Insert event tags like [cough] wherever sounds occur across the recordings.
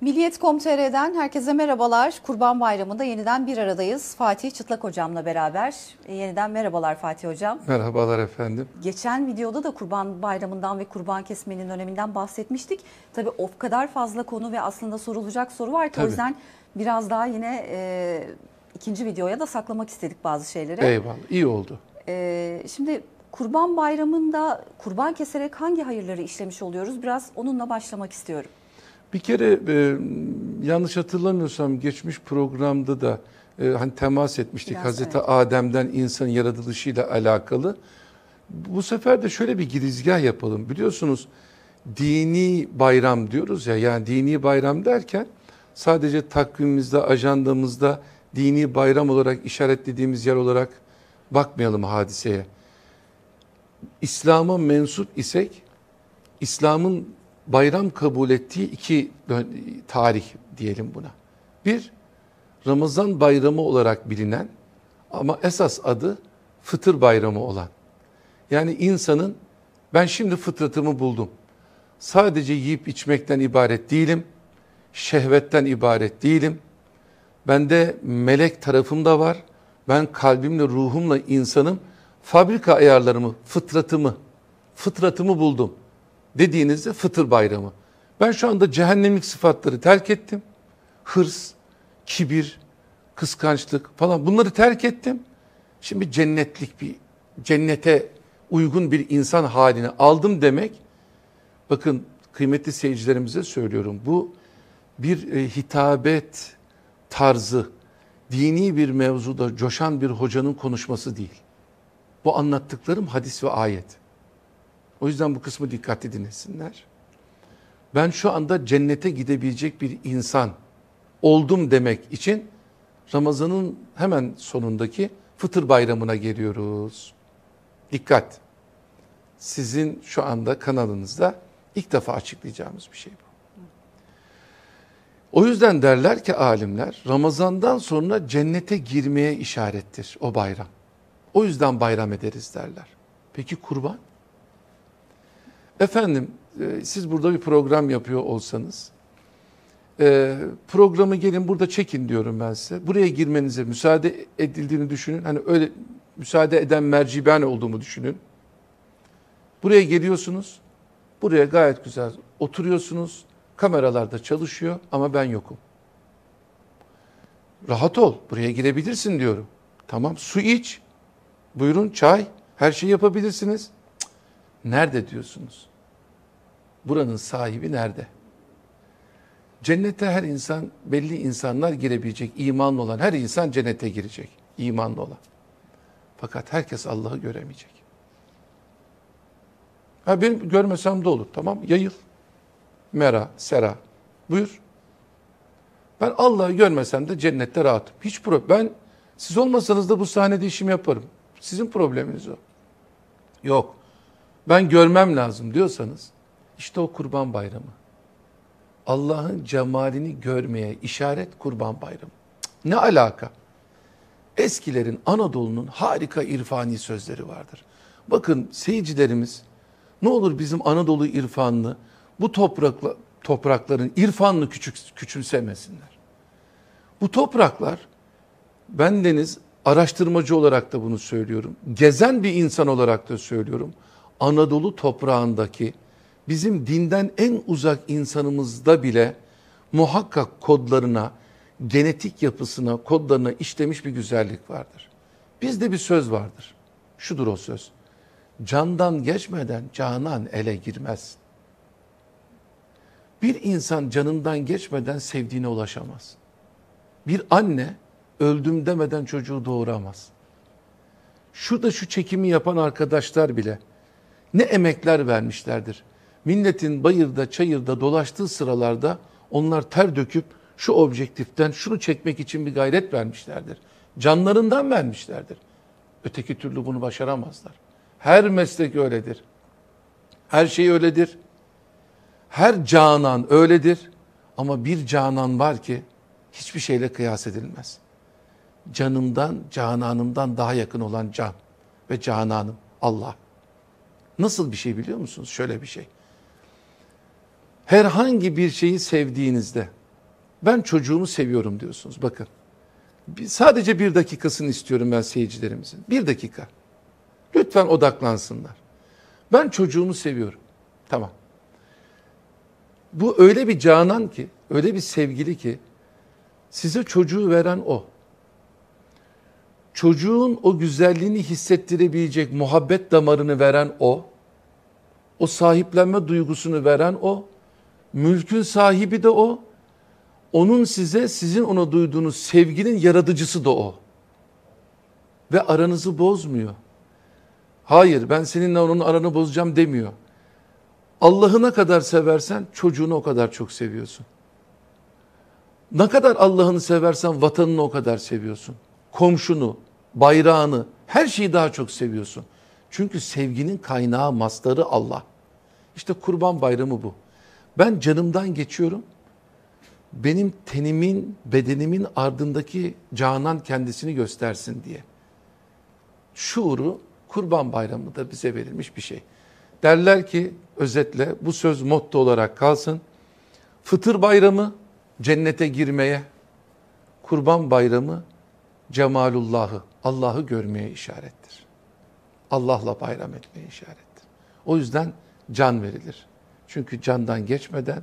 Milliyet.com.tr'den herkese merhabalar. Kurban Bayramı'nda yeniden bir aradayız. Fatih Çıtlak hocamla beraber. E, yeniden merhabalar Fatih hocam. Merhabalar efendim. Geçen videoda da Kurban Bayramı'ndan ve kurban kesmenin öneminden bahsetmiştik. Tabii o kadar fazla konu ve aslında sorulacak soru var ki Tabii. o yüzden biraz daha yine e, ikinci videoya da saklamak istedik bazı şeyleri. Eyvallah iyi oldu. E, şimdi Kurban Bayramı'nda kurban keserek hangi hayırları işlemiş oluyoruz? Biraz onunla başlamak istiyorum. Bir kere e, yanlış hatırlamıyorsam geçmiş programda da e, hani temas etmiştik Biraz, Hazreti evet. Adem'den insanın yaratılışıyla alakalı. Bu sefer de şöyle bir girizgah yapalım. Biliyorsunuz dini bayram diyoruz ya yani dini bayram derken sadece takvimimizde, ajandamızda dini bayram olarak işaretlediğimiz yer olarak bakmayalım hadiseye. İslam'a mensup isek, İslam'ın bayram kabul ettiği iki tarih diyelim buna. Bir, Ramazan bayramı olarak bilinen ama esas adı fıtır bayramı olan. Yani insanın ben şimdi fıtratımı buldum. Sadece yiyip içmekten ibaret değilim. Şehvetten ibaret değilim. Bende melek tarafım da var. Ben kalbimle, ruhumla insanım. Fabrika ayarlarımı, fıtratımı, fıtratımı buldum.'' dediğinizde fıtır bayramı. Ben şu anda cehennemlik sıfatları terk ettim. Hırs, kibir, kıskançlık falan bunları terk ettim. Şimdi cennetlik bir, cennete uygun bir insan haline aldım demek. Bakın kıymetli seyircilerimize söylüyorum. Bu bir e, hitabet tarzı, dini bir mevzuda coşan bir hocanın konuşması değil. Bu anlattıklarım hadis ve ayet. O yüzden bu kısmı dikkatli dinlesinler. Ben şu anda cennete gidebilecek bir insan oldum demek için Ramazan'ın hemen sonundaki fıtır bayramına geliyoruz. Dikkat! Sizin şu anda kanalınızda ilk defa açıklayacağımız bir şey bu. O yüzden derler ki alimler Ramazan'dan sonra cennete girmeye işarettir o bayram. O yüzden bayram ederiz derler. Peki kurban? Efendim e, siz burada bir program yapıyor olsanız e, programı gelin burada çekin diyorum ben size. Buraya girmenize müsaade edildiğini düşünün. Hani öyle müsaade eden merci ben olduğumu düşünün. Buraya geliyorsunuz. Buraya gayet güzel oturuyorsunuz. Kameralarda çalışıyor ama ben yokum. Rahat ol. Buraya girebilirsin diyorum. Tamam su iç. Buyurun çay. Her şeyi yapabilirsiniz. Cık, nerede diyorsunuz? buranın sahibi nerede? Cennete her insan, belli insanlar girebilecek. imanlı olan her insan cennete girecek. imanlı olan. Fakat herkes Allah'ı göremeyecek. Ha ben görmesem de olur. Tamam yayıl. Mera, sera. Buyur. Ben Allah'ı görmesem de cennette rahatım. Hiç problem. Ben siz olmasanız da bu sahnede işim yaparım. Sizin probleminiz o. Yok. Ben görmem lazım diyorsanız işte o kurban bayramı. Allah'ın cemalini görmeye işaret kurban bayramı. Ne alaka? Eskilerin Anadolu'nun harika irfani sözleri vardır. Bakın seyircilerimiz ne olur bizim Anadolu irfanını bu toprakla, toprakların irfanını küçük, küçümsemesinler. Bu topraklar bendeniz araştırmacı olarak da bunu söylüyorum. Gezen bir insan olarak da söylüyorum. Anadolu toprağındaki bizim dinden en uzak insanımızda bile muhakkak kodlarına, genetik yapısına, kodlarına işlemiş bir güzellik vardır. Bizde bir söz vardır. Şudur o söz. Candan geçmeden canan ele girmez. Bir insan canından geçmeden sevdiğine ulaşamaz. Bir anne öldüm demeden çocuğu doğuramaz. Şurada şu çekimi yapan arkadaşlar bile ne emekler vermişlerdir milletin bayırda çayırda dolaştığı sıralarda onlar ter döküp şu objektiften şunu çekmek için bir gayret vermişlerdir. Canlarından vermişlerdir. Öteki türlü bunu başaramazlar. Her meslek öyledir. Her şey öyledir. Her canan öyledir. Ama bir canan var ki hiçbir şeyle kıyas edilmez. Canımdan, cananımdan daha yakın olan can ve cananım Allah. Nasıl bir şey biliyor musunuz? Şöyle bir şey herhangi bir şeyi sevdiğinizde ben çocuğumu seviyorum diyorsunuz bakın. Sadece bir dakikasını istiyorum ben seyircilerimizin. Bir dakika. Lütfen odaklansınlar. Ben çocuğumu seviyorum. Tamam. Bu öyle bir canan ki, öyle bir sevgili ki size çocuğu veren o. Çocuğun o güzelliğini hissettirebilecek muhabbet damarını veren o. O sahiplenme duygusunu veren o Mülkün sahibi de o. Onun size sizin ona duyduğunuz sevginin yaratıcısı da o. Ve aranızı bozmuyor. Hayır ben seninle onun aranı bozacağım demiyor. Allah'ı ne kadar seversen çocuğunu o kadar çok seviyorsun. Ne kadar Allah'ını seversen vatanını o kadar seviyorsun. Komşunu, bayrağını, her şeyi daha çok seviyorsun. Çünkü sevginin kaynağı, masları Allah. İşte kurban bayramı bu. Ben canımdan geçiyorum. Benim tenimin, bedenimin ardındaki canan kendisini göstersin diye. Şuuru Kurban Bayramı'nda bize verilmiş bir şey. Derler ki özetle bu söz motto olarak kalsın. Fıtır bayramı cennete girmeye, kurban bayramı cemalullahı, Allah'ı görmeye işarettir. Allah'la bayram etmeye işarettir. O yüzden can verilir. Çünkü candan geçmeden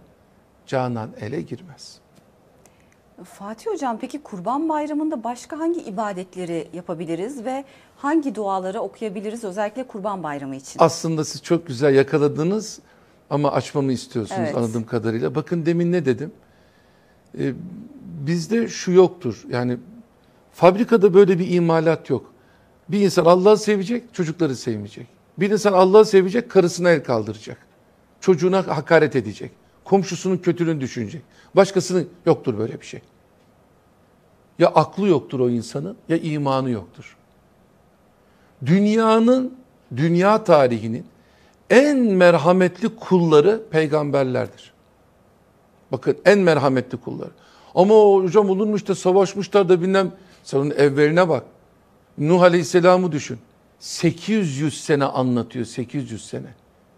canan ele girmez. Fatih Hocam peki Kurban Bayramı'nda başka hangi ibadetleri yapabiliriz ve hangi duaları okuyabiliriz özellikle Kurban Bayramı için? Aslında siz çok güzel yakaladınız ama açmamı istiyorsunuz evet. anladığım kadarıyla. Bakın demin ne dedim? Ee, bizde şu yoktur yani fabrikada böyle bir imalat yok. Bir insan Allah'ı sevecek çocukları sevmeyecek. Bir insan Allah'ı sevecek karısına el kaldıracak çocuğuna hakaret edecek. Komşusunun kötülüğünü düşünecek. Başkasının yoktur böyle bir şey. Ya aklı yoktur o insanın ya imanı yoktur. Dünyanın, dünya tarihinin en merhametli kulları peygamberlerdir. Bakın en merhametli kulları. Ama hocam olurmuş da savaşmışlar da bilmem. Sen onun evveline bak. Nuh Aleyhisselam'ı düşün. 800 sene anlatıyor 800 sene.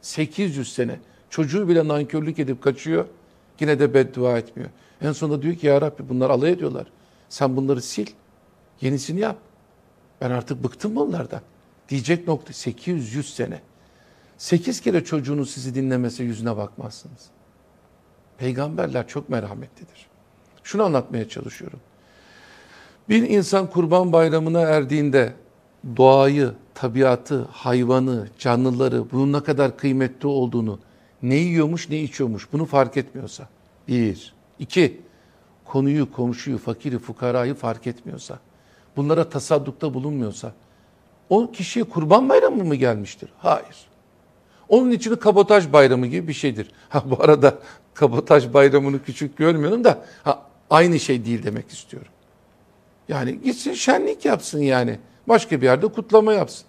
800 sene. Çocuğu bile nankörlük edip kaçıyor. Yine de beddua etmiyor. En sonunda diyor ki ya Rabbi bunlar alay ediyorlar. Sen bunları sil. Yenisini yap. Ben artık bıktım bunlardan. Diyecek nokta 800-100 sene. 8 kere çocuğunuz sizi dinlemese yüzüne bakmazsınız. Peygamberler çok merhametlidir. Şunu anlatmaya çalışıyorum. Bir insan kurban bayramına erdiğinde doğayı, tabiatı, hayvanı, canlıları, bunun ne kadar kıymetli olduğunu, ne yiyormuş ne içiyormuş bunu fark etmiyorsa. Bir. iki Konuyu, komşuyu, fakiri, fukarayı fark etmiyorsa. Bunlara tasaddukta bulunmuyorsa. O kişiye kurban bayramı mı gelmiştir? Hayır. Onun için kabotaj bayramı gibi bir şeydir. Ha bu arada kabotaj bayramını küçük görmüyorum da ha, aynı şey değil demek istiyorum. Yani gitsin şenlik yapsın yani. Başka bir yerde kutlama yapsın.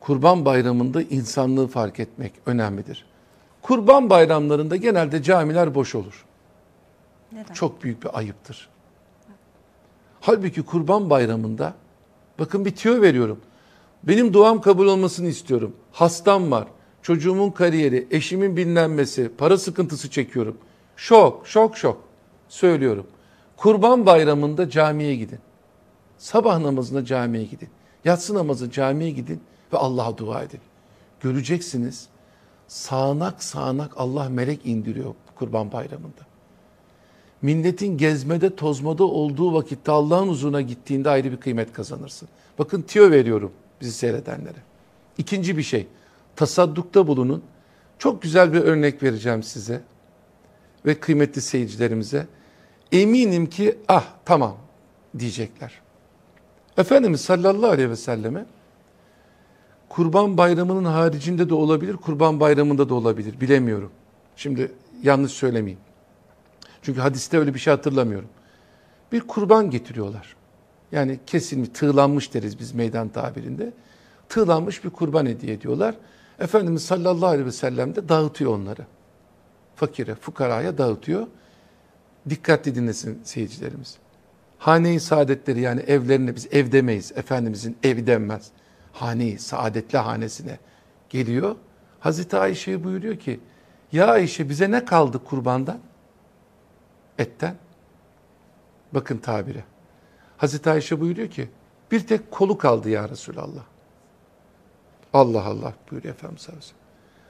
Kurban Bayramı'nda insanlığı fark etmek önemlidir. Kurban bayramlarında genelde camiler boş olur. Neden? Çok büyük bir ayıptır. Halbuki kurban bayramında bakın bir tüyo veriyorum. Benim duam kabul olmasını istiyorum. Hastam var. Çocuğumun kariyeri, eşimin bilinlenmesi, para sıkıntısı çekiyorum. Şok, şok, şok. Söylüyorum. Kurban bayramında camiye gidin. Sabah namazına camiye gidin. Yatsı namazı camiye gidin ve Allah'a dua edin. Göreceksiniz sağanak sağanak Allah melek indiriyor kurban bayramında. Milletin gezmede tozmada olduğu vakitte Allah'ın huzuruna gittiğinde ayrı bir kıymet kazanırsın. Bakın tiyo veriyorum bizi seyredenlere. İkinci bir şey tasaddukta bulunun. Çok güzel bir örnek vereceğim size ve kıymetli seyircilerimize. Eminim ki ah tamam diyecekler. Efendimiz sallallahu aleyhi ve selleme Kurban Bayramı'nın haricinde de olabilir, Kurban Bayramı'nda da olabilir. Bilemiyorum. Şimdi yanlış söylemeyeyim. Çünkü hadiste öyle bir şey hatırlamıyorum. Bir kurban getiriyorlar. Yani kesilmiş, tığlanmış deriz biz meydan tabirinde. Tığlanmış bir kurban hediye ediyorlar. Efendimiz sallallahu aleyhi ve sellem de dağıtıyor onları. Fakire, fukaraya dağıtıyor. Dikkatli dinlesin seyircilerimiz. Hane-i saadetleri yani evlerine biz ev demeyiz. Efendimizin evi denmez hani saadetli hanesine geliyor. Hazreti Ayşe'yi buyuruyor ki, ya Ayşe bize ne kaldı kurbandan? Etten. Bakın tabire. Hazreti Ayşe buyuruyor ki, bir tek kolu kaldı ya Resulallah. Allah Allah buyuruyor Efendimiz sallallahu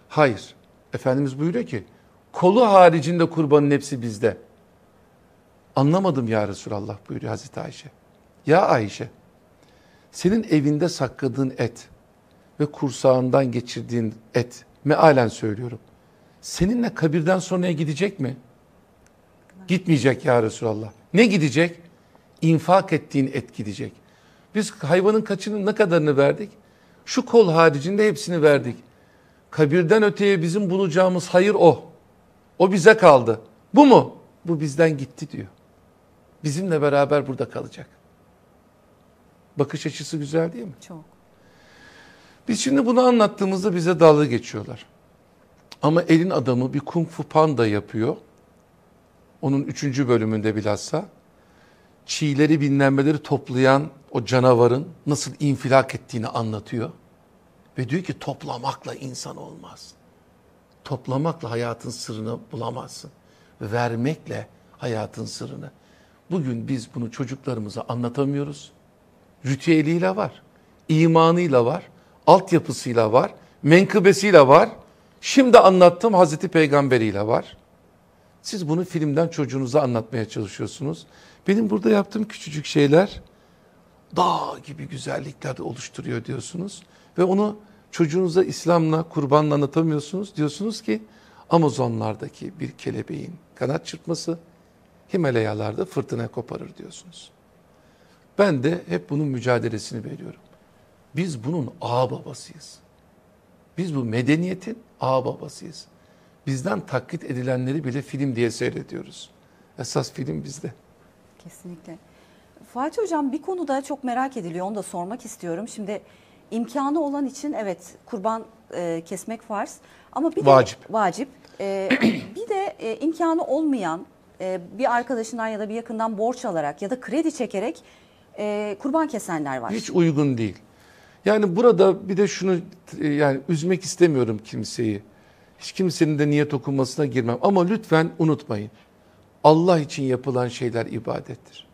Hayır. Efendimiz buyuruyor ki, kolu haricinde kurbanın hepsi bizde. Anlamadım ya Resulallah buyuruyor Hazreti Ayşe. Ya Ayşe, senin evinde sakladığın et ve kursağından geçirdiğin et mealen söylüyorum. Seninle kabirden sonraya gidecek mi? Gitmeyecek ya Resulallah. Ne gidecek? İnfak ettiğin et gidecek. Biz hayvanın kaçının ne kadarını verdik? Şu kol haricinde hepsini verdik. Kabirden öteye bizim bulacağımız hayır o. O bize kaldı. Bu mu? Bu bizden gitti diyor. Bizimle beraber burada kalacak. Bakış açısı güzel değil mi? Çok. Biz şimdi bunu anlattığımızda bize dalga geçiyorlar. Ama elin adamı bir kung fu panda yapıyor. Onun üçüncü bölümünde bilhassa. Çiğleri binlenmeleri toplayan o canavarın nasıl infilak ettiğini anlatıyor. Ve diyor ki toplamakla insan olmaz. Toplamakla hayatın sırrını bulamazsın. Vermekle hayatın sırrını. Bugün biz bunu çocuklarımıza anlatamıyoruz ritüeliyle var, imanıyla var, altyapısıyla var, menkıbesiyle var. Şimdi anlattığım Hazreti Peygamberiyle var. Siz bunu filmden çocuğunuza anlatmaya çalışıyorsunuz. Benim burada yaptığım küçücük şeyler dağ gibi güzellikler de oluşturuyor diyorsunuz. Ve onu çocuğunuza İslam'la, kurbanla anlatamıyorsunuz. Diyorsunuz ki Amazonlardaki bir kelebeğin kanat çırpması Himalayalarda fırtına koparır diyorsunuz. Ben de hep bunun mücadelesini veriyorum. Biz bunun ağ babasıyız. Biz bu medeniyetin ağ babasıyız. Bizden taklit edilenleri bile film diye seyrediyoruz. Esas film bizde. Kesinlikle. Fatih Hocam bir konuda çok merak ediliyor. Onu da sormak istiyorum. Şimdi imkanı olan için evet kurban e, kesmek farz. Ama bir vacip. de vacip. E, [clears throat] bir de e, imkanı olmayan e, bir arkadaşından ya da bir yakından borç alarak ya da kredi çekerek e, kurban kesenler var. Hiç uygun değil. Yani burada bir de şunu e, yani üzmek istemiyorum kimseyi. Hiç kimsenin de niyet okunmasına girmem. Ama lütfen unutmayın. Allah için yapılan şeyler ibadettir.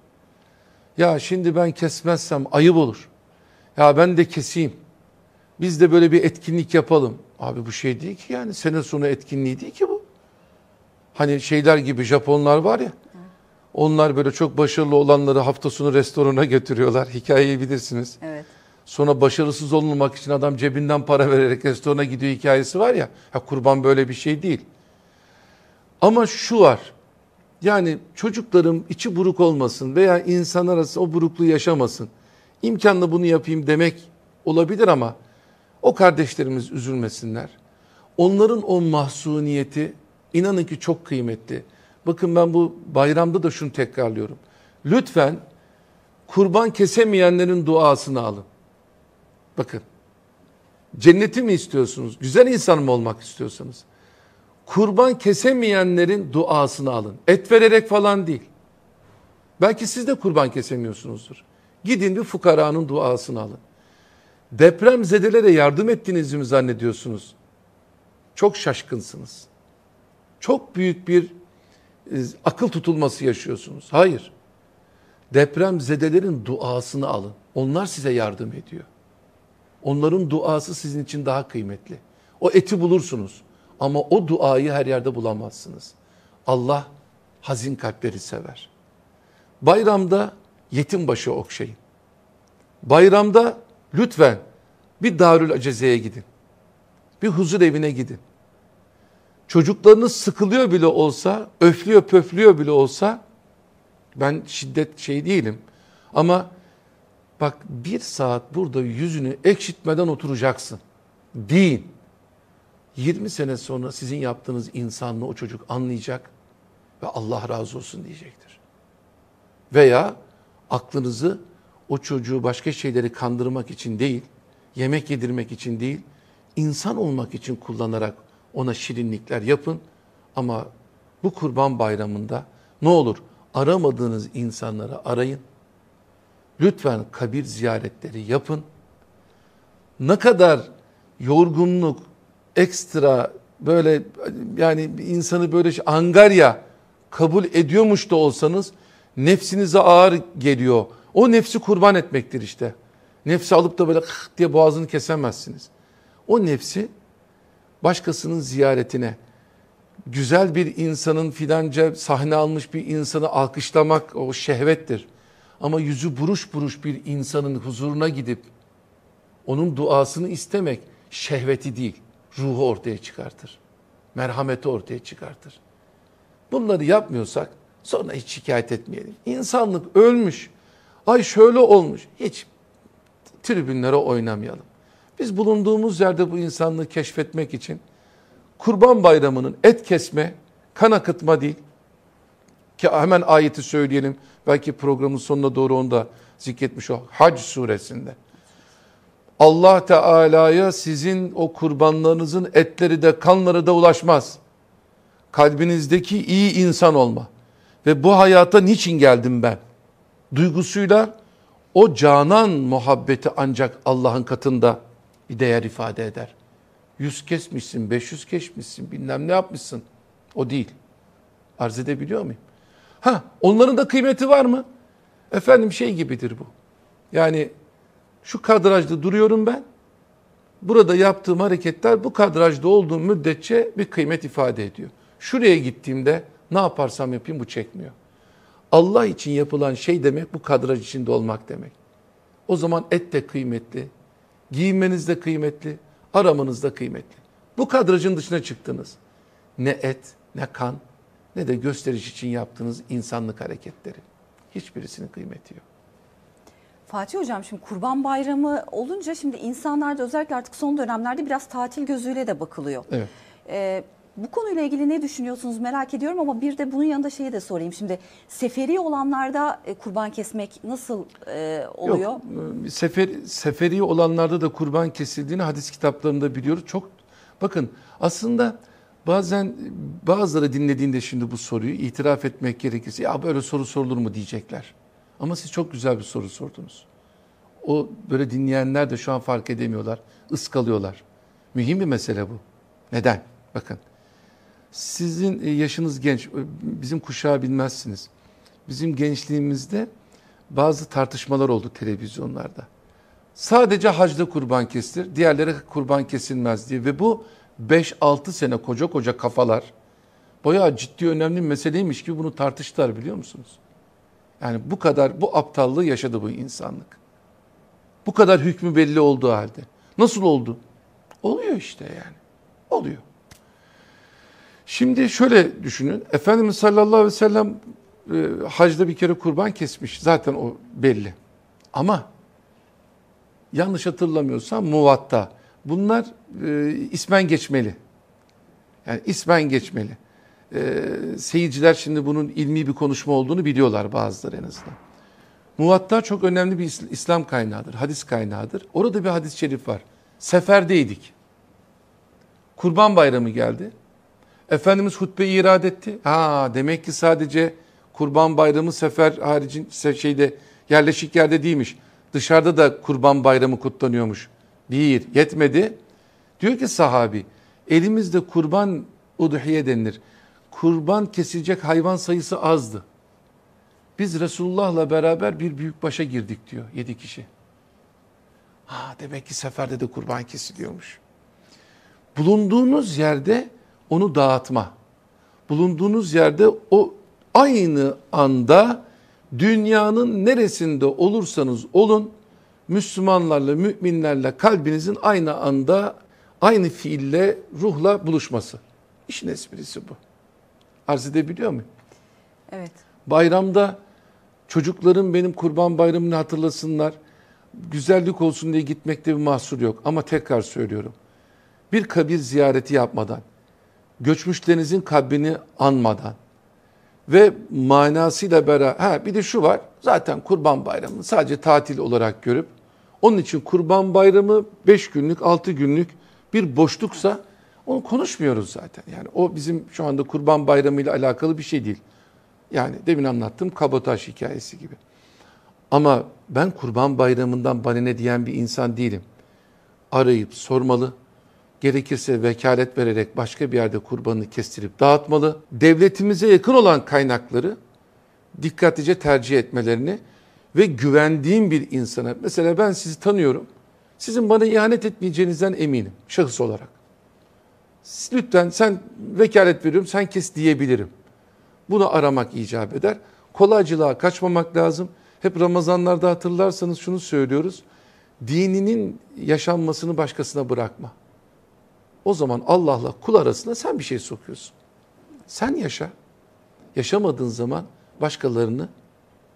Ya şimdi ben kesmezsem ayıp olur. Ya ben de keseyim. Biz de böyle bir etkinlik yapalım. Abi bu şey değil ki yani sene sonu etkinliği değil ki bu. Hani şeyler gibi Japonlar var ya. Onlar böyle çok başarılı olanları hafta sonu restorana götürüyorlar. Hikayeyi bilirsiniz. Evet. Sonra başarısız olmamak için adam cebinden para vererek restorana gidiyor hikayesi var ya. Ha kurban böyle bir şey değil. Ama şu var. Yani çocuklarım içi buruk olmasın veya insan arası o burukluğu yaşamasın. İmkanla bunu yapayım demek olabilir ama o kardeşlerimiz üzülmesinler. Onların o mahsuniyeti inanın ki çok kıymetli. Bakın ben bu bayramda da şunu tekrarlıyorum. Lütfen kurban kesemeyenlerin duasını alın. Bakın. Cenneti mi istiyorsunuz? Güzel insan mı olmak istiyorsanız? Kurban kesemeyenlerin duasını alın. Et vererek falan değil. Belki siz de kurban kesemiyorsunuzdur. Gidin bir fukaranın duasını alın. Deprem zedelere yardım ettiğinizi mi zannediyorsunuz? Çok şaşkınsınız. Çok büyük bir e, akıl tutulması yaşıyorsunuz. Hayır. Deprem zedelerin duasını alın. Onlar size yardım ediyor. Onların duası sizin için daha kıymetli. O eti bulursunuz ama o duayı her yerde bulamazsınız. Allah hazin kalpleri sever. Bayramda yetim başı okşayın. Bayramda lütfen bir Darül Aceze'ye gidin. Bir huzur evine gidin çocuklarınız sıkılıyor bile olsa, öflüyor pöflüyor bile olsa ben şiddet şey değilim. Ama bak bir saat burada yüzünü ekşitmeden oturacaksın. Deyin. 20 sene sonra sizin yaptığınız insanlığı o çocuk anlayacak ve Allah razı olsun diyecektir. Veya aklınızı o çocuğu başka şeyleri kandırmak için değil, yemek yedirmek için değil, insan olmak için kullanarak ona şirinlikler yapın. Ama bu kurban bayramında ne olur aramadığınız insanları arayın. Lütfen kabir ziyaretleri yapın. Ne kadar yorgunluk, ekstra böyle yani insanı böyle angarya kabul ediyormuş da olsanız nefsinize ağır geliyor. O nefsi kurban etmektir işte. Nefsi alıp da böyle diye boğazını kesemezsiniz. O nefsi başkasının ziyaretine, güzel bir insanın filanca sahne almış bir insanı alkışlamak o şehvettir. Ama yüzü buruş buruş bir insanın huzuruna gidip onun duasını istemek şehveti değil, ruhu ortaya çıkartır. Merhameti ortaya çıkartır. Bunları yapmıyorsak sonra hiç şikayet etmeyelim. İnsanlık ölmüş, ay şöyle olmuş, hiç tribünlere oynamayalım. Biz bulunduğumuz yerde bu insanlığı keşfetmek için Kurban Bayramı'nın et kesme, kan akıtma değil ki hemen ayeti söyleyelim. Belki programın sonuna doğru onu da zikretmiş o Hac suresinde. Allah Teala'ya sizin o kurbanlarınızın etleri de kanları da ulaşmaz. Kalbinizdeki iyi insan olma ve bu hayata niçin geldim ben? Duygusuyla o canan muhabbeti ancak Allah'ın katında bir değer ifade eder. Yüz kesmişsin, beş yüz kesmişsin, bilmem ne yapmışsın. O değil. Arz edebiliyor muyum? Ha, onların da kıymeti var mı? Efendim şey gibidir bu. Yani şu kadrajda duruyorum ben. Burada yaptığım hareketler bu kadrajda olduğum müddetçe bir kıymet ifade ediyor. Şuraya gittiğimde ne yaparsam yapayım bu çekmiyor. Allah için yapılan şey demek bu kadraj içinde olmak demek. O zaman et de kıymetli, Giyinmeniz de kıymetli, aramanız da kıymetli. Bu kadrajın dışına çıktınız. Ne et, ne kan, ne de gösteriş için yaptığınız insanlık hareketleri. Hiçbirisinin kıymeti yok. Fatih Hocam şimdi Kurban Bayramı olunca şimdi insanlarda özellikle artık son dönemlerde biraz tatil gözüyle de bakılıyor. Evet. Ee, bu konuyla ilgili ne düşünüyorsunuz merak ediyorum ama bir de bunun yanında şeyi de sorayım. Şimdi seferi olanlarda e, kurban kesmek nasıl e, oluyor? Yok, e, sefer, seferi olanlarda da kurban kesildiğini hadis kitaplarında biliyoruz. Çok bakın aslında bazen bazıları dinlediğinde şimdi bu soruyu itiraf etmek gerekirse ya böyle soru sorulur mu diyecekler. Ama siz çok güzel bir soru sordunuz. O böyle dinleyenler de şu an fark edemiyorlar, ıskalıyorlar. Mühim bir mesele bu. Neden? Bakın sizin e, yaşınız genç, e, bizim kuşağı bilmezsiniz. Bizim gençliğimizde bazı tartışmalar oldu televizyonlarda. Sadece hacda kurban kesilir, diğerlere kurban kesilmez diye ve bu 5-6 sene koca koca kafalar boya ciddi önemli bir meseleymiş gibi bunu tartıştılar biliyor musunuz? Yani bu kadar bu aptallığı yaşadı bu insanlık. Bu kadar hükmü belli olduğu halde. Nasıl oldu? Oluyor işte yani. Oluyor. Şimdi şöyle düşünün. Efendimiz sallallahu aleyhi ve sellem e, hacda bir kere kurban kesmiş. Zaten o belli. Ama yanlış hatırlamıyorsam muvatta. Bunlar e, ismen geçmeli. Yani ismen geçmeli. E, seyirciler şimdi bunun ilmi bir konuşma olduğunu biliyorlar bazıları en azından. Muvatta çok önemli bir İslam kaynağıdır, hadis kaynağıdır. Orada bir hadis-i şerif var. Seferdeydik. Kurban bayramı geldi. Efendimiz hutbe irad etti. Ha demek ki sadece Kurban Bayramı sefer haricin şeyde yerleşik yerde değilmiş. Dışarıda da Kurban Bayramı kutlanıyormuş. Bir yetmedi. Diyor ki sahabi elimizde kurban uduhiye denilir. Kurban kesilecek hayvan sayısı azdı. Biz Resulullah'la beraber bir büyük başa girdik diyor yedi kişi. Ha demek ki seferde de kurban kesiliyormuş. Bulunduğunuz yerde onu dağıtma. Bulunduğunuz yerde o aynı anda dünyanın neresinde olursanız olun Müslümanlarla, müminlerle kalbinizin aynı anda aynı fiille, ruhla buluşması. İşin esprisi bu. Arz edebiliyor muyum? Evet. Bayramda çocukların benim kurban bayramını hatırlasınlar. Güzellik olsun diye gitmekte bir mahsur yok. Ama tekrar söylüyorum. Bir kabir ziyareti yapmadan, göçmüşlerinizin kabrini anmadan ve manasıyla beraber ha bir de şu var zaten kurban bayramını sadece tatil olarak görüp onun için kurban bayramı 5 günlük 6 günlük bir boşluksa onu konuşmuyoruz zaten. Yani o bizim şu anda kurban bayramı ile alakalı bir şey değil. Yani demin anlattığım kabotaj hikayesi gibi. Ama ben kurban bayramından bana ne diyen bir insan değilim. Arayıp sormalı, gerekirse vekalet vererek başka bir yerde kurbanını kestirip dağıtmalı. Devletimize yakın olan kaynakları dikkatlice tercih etmelerini ve güvendiğim bir insana, mesela ben sizi tanıyorum, sizin bana ihanet etmeyeceğinizden eminim şahıs olarak. Lütfen sen vekalet veriyorum, sen kes diyebilirim. Bunu aramak icap eder. Kolaycılığa kaçmamak lazım. Hep Ramazanlarda hatırlarsanız şunu söylüyoruz. Dininin yaşanmasını başkasına bırakma. O zaman Allah'la kul arasında sen bir şey sokuyorsun. Sen yaşa. Yaşamadığın zaman başkalarını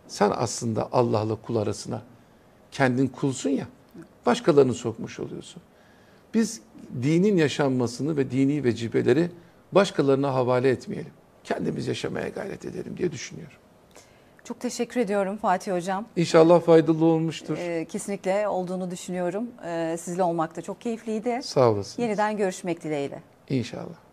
sen aslında Allah'la kul arasına kendin kulsun ya başkalarını sokmuş oluyorsun. Biz dinin yaşanmasını ve dini vecibeleri başkalarına havale etmeyelim. Kendimiz yaşamaya gayret edelim diye düşünüyorum. Çok teşekkür ediyorum Fatih Hocam. İnşallah faydalı olmuştur. Ee, kesinlikle olduğunu düşünüyorum. Ee, sizle olmak da çok keyifliydi. Sağ olasın. Yeniden görüşmek dileğiyle. İnşallah.